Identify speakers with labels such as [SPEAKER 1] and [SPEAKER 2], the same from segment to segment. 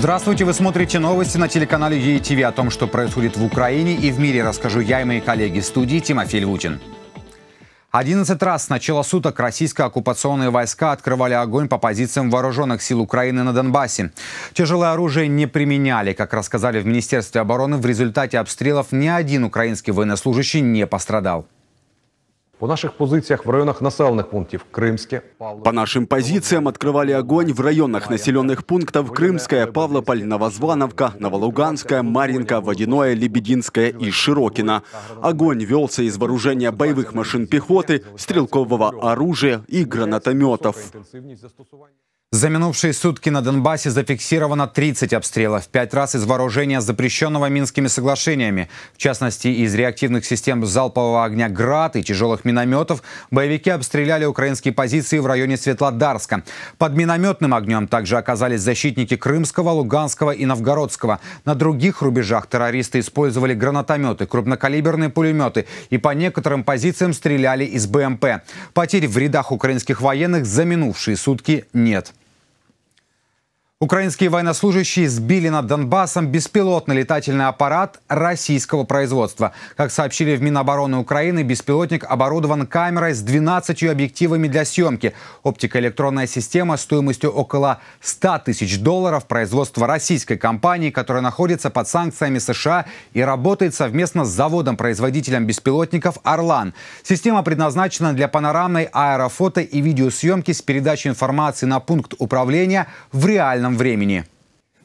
[SPEAKER 1] Здравствуйте, вы смотрите новости на телеканале ЕТВ о том, что происходит в Украине и в мире, расскажу я и мои коллеги студии Тимофей Лутин. 11 раз с начала суток российско оккупационные войска открывали огонь по позициям вооруженных сил Украины на Донбассе. Тяжелое оружие не применяли. Как рассказали в Министерстве обороны, в результате обстрелов ни один украинский военнослужащий не пострадал.
[SPEAKER 2] По наших позициях в районах населенных пунктов Крымске. По нашим позициям открывали огонь в районах населенных пунктов Крымская, Павлополь, Новозвановка, Новолуганская, Маринка, Водяное, Лебединская и Широкина. Огонь велся из вооружения боевых машин пехоты, стрелкового оружия и гранатометов.
[SPEAKER 1] За минувшие сутки на Донбассе зафиксировано 30 обстрелов, пять раз из вооружения, запрещенного Минскими соглашениями. В частности, из реактивных систем залпового огня «Град» и тяжелых минометов боевики обстреляли украинские позиции в районе Светлодарска. Под минометным огнем также оказались защитники Крымского, Луганского и Новгородского. На других рубежах террористы использовали гранатометы, крупнокалиберные пулеметы и по некоторым позициям стреляли из БМП. Потерь в рядах украинских военных за минувшие сутки нет. Украинские военнослужащие сбили над Донбассом беспилотный летательный аппарат российского производства. Как сообщили в Минобороны Украины, беспилотник оборудован камерой с 12 объективами для съемки. Оптико-электронная система стоимостью около 100 тысяч долларов производства российской компании, которая находится под санкциями США и работает совместно с заводом-производителем беспилотников «Орлан». Система предназначена для панорамной аэрофото и видеосъемки с передачей информации на пункт управления в реальном воєнному времени.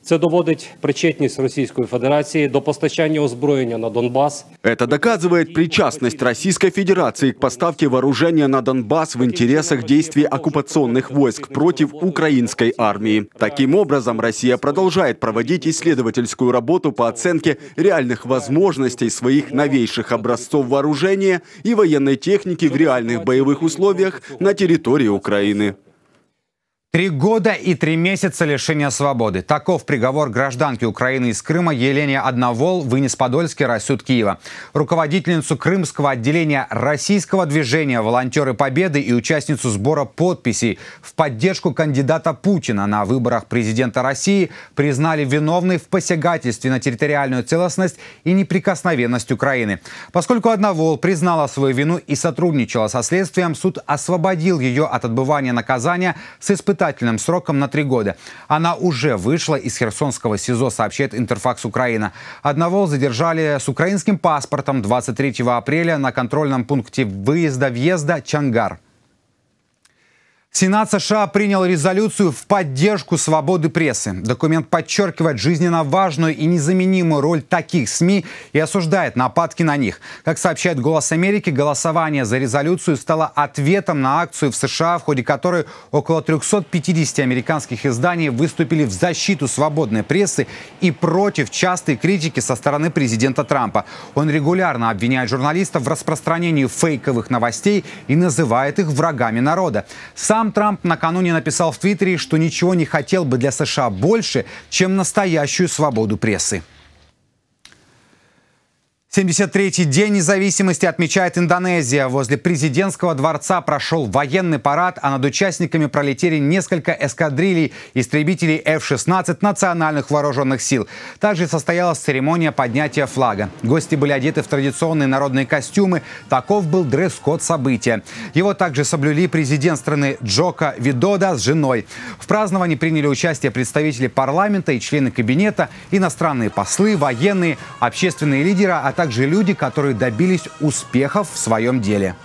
[SPEAKER 1] Це доводить
[SPEAKER 2] причетність Російської Федерації до постачання озброєння на Донбас. Это доказывает причастность Российской Федерации к поставке вооружения на Донбасс в интересах действий оккупационных войск против украинской армии. Таким образом, Россия продолжает проводить исследовательскую работу по оценке реальных возможностей своих новейших образцов вооружения и военной техники в реальных боевых условиях на территории Украины. Три года и три месяца лишения свободы. Таков приговор
[SPEAKER 1] гражданки Украины из Крыма Елене Одновол вынес Подольский Рассуд Киева. Руководительницу крымского отделения российского движения «Волонтеры Победы» и участницу сбора подписей в поддержку кандидата Путина на выборах президента России признали виновной в посягательстве на территориальную целостность и неприкосновенность Украины. Поскольку Одновол признала свою вину и сотрудничала со следствием, суд освободил ее от отбывания наказания с испытанием испытательным сроком на три года. Она уже вышла из Херсонского СИЗО, сообщает Интерфакс Украина. Одного задержали с украинским паспортом 23 апреля на контрольном пункте выезда-въезда Чангар. Сенат США принял резолюцию в поддержку свободы прессы. Документ подчеркивает жизненно важную и незаменимую роль таких СМИ и осуждает нападки на них. Как сообщает «Голос Америки», голосование за резолюцию стало ответом на акцию в США, в ходе которой около 350 американских изданий выступили в защиту свободной прессы и против частой критики со стороны президента Трампа. Он регулярно обвиняет журналистов в распространении фейковых новостей и называет их врагами народа. Сам сам Трамп накануне написал в Твиттере, что ничего не хотел бы для США больше, чем настоящую свободу прессы. 73-й день независимости отмечает Индонезия. Возле президентского дворца прошел военный парад, а над участниками пролетели несколько эскадрилей истребителей F-16 национальных вооруженных сил. Также состоялась церемония поднятия флага. Гости были одеты в традиционные народные костюмы. Таков был дресс-код события. Его также соблюли президент страны Джока Видода с женой. В праздновании приняли участие представители парламента и члены кабинета, иностранные послы, военные, общественные лидеры, а также также люди, которые добились успехов в своем деле.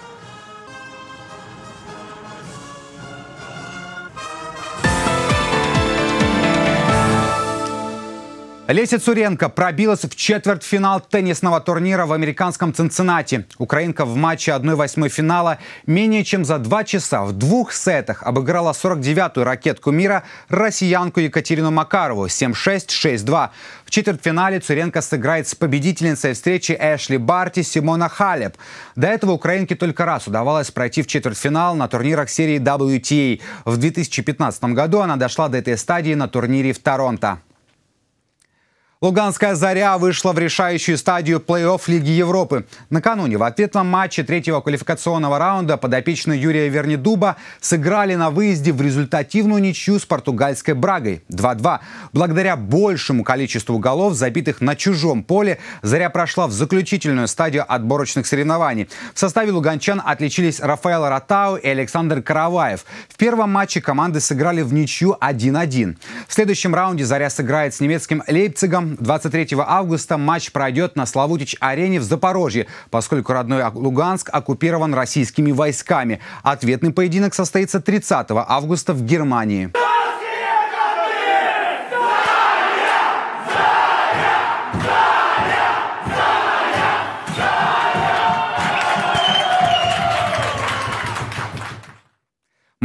[SPEAKER 1] Леся Цуренко пробилась в четвертьфинал теннисного турнира в американском Цинциннати. Украинка в матче 1-8 финала менее чем за два часа в двух сетах обыграла 49-ю ракетку мира россиянку Екатерину Макарову 7-6, 6-2. В четвертьфинале Цуренко сыграет с победительницей встречи Эшли Барти Симона Халеп. До этого украинке только раз удавалось пройти в четвертьфинал на турнирах серии WTA. В 2015 году она дошла до этой стадии на турнире в Торонто. Луганская «Заря» вышла в решающую стадию плей-офф Лиги Европы. Накануне в ответном матче третьего квалификационного раунда подопечные Юрия Вернедуба сыграли на выезде в результативную ничью с португальской «Брагой» 2-2. Благодаря большему количеству голов, забитых на чужом поле, «Заря» прошла в заключительную стадию отборочных соревнований. В составе луганчан отличились Рафаэл Ротау и Александр Караваев. В первом матче команды сыграли в ничью 1-1. В следующем раунде «Заря» сыграет с немецким «Лейпцигом», 23 августа матч пройдет на Славутич-арене в Запорожье, поскольку родной Луганск оккупирован российскими войсками. Ответный поединок состоится 30 августа в Германии.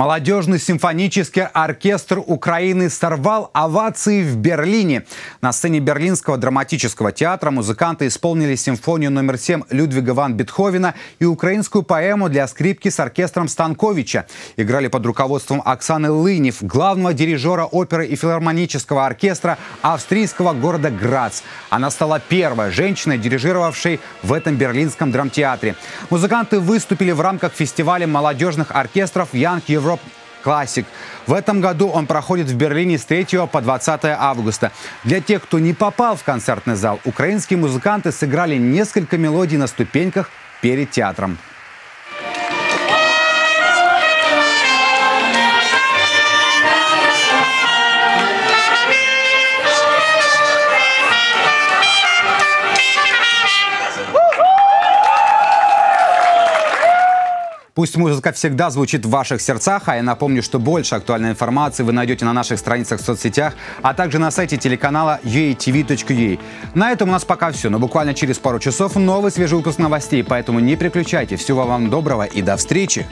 [SPEAKER 1] Молодежный симфонический оркестр Украины сорвал овации в Берлине. На сцене Берлинского драматического театра музыканты исполнили симфонию номер 7 Людвига ван Бетховена и украинскую поэму для скрипки с оркестром Станковича. Играли под руководством Оксаны Лынев, главного дирижера оперы и филармонического оркестра австрийского города Грац. Она стала первой женщиной, дирижировавшей в этом берлинском драмтеатре. Музыканты выступили в рамках фестиваля молодежных оркестров Young Europe Европ Классик. В этом году он проходит в Берлине с 3 по 20 августа. Для тех, кто не попал в концертный зал, украинские музыканты сыграли несколько мелодий на ступеньках перед театром. Пусть музыка всегда звучит в ваших сердцах, а я напомню, что больше актуальной информации вы найдете на наших страницах в соцсетях, а также на сайте телеканала uatv.ua. На этом у нас пока все, но буквально через пару часов новый свежий выпуск новостей, поэтому не переключайте. Всего вам доброго и до встречи!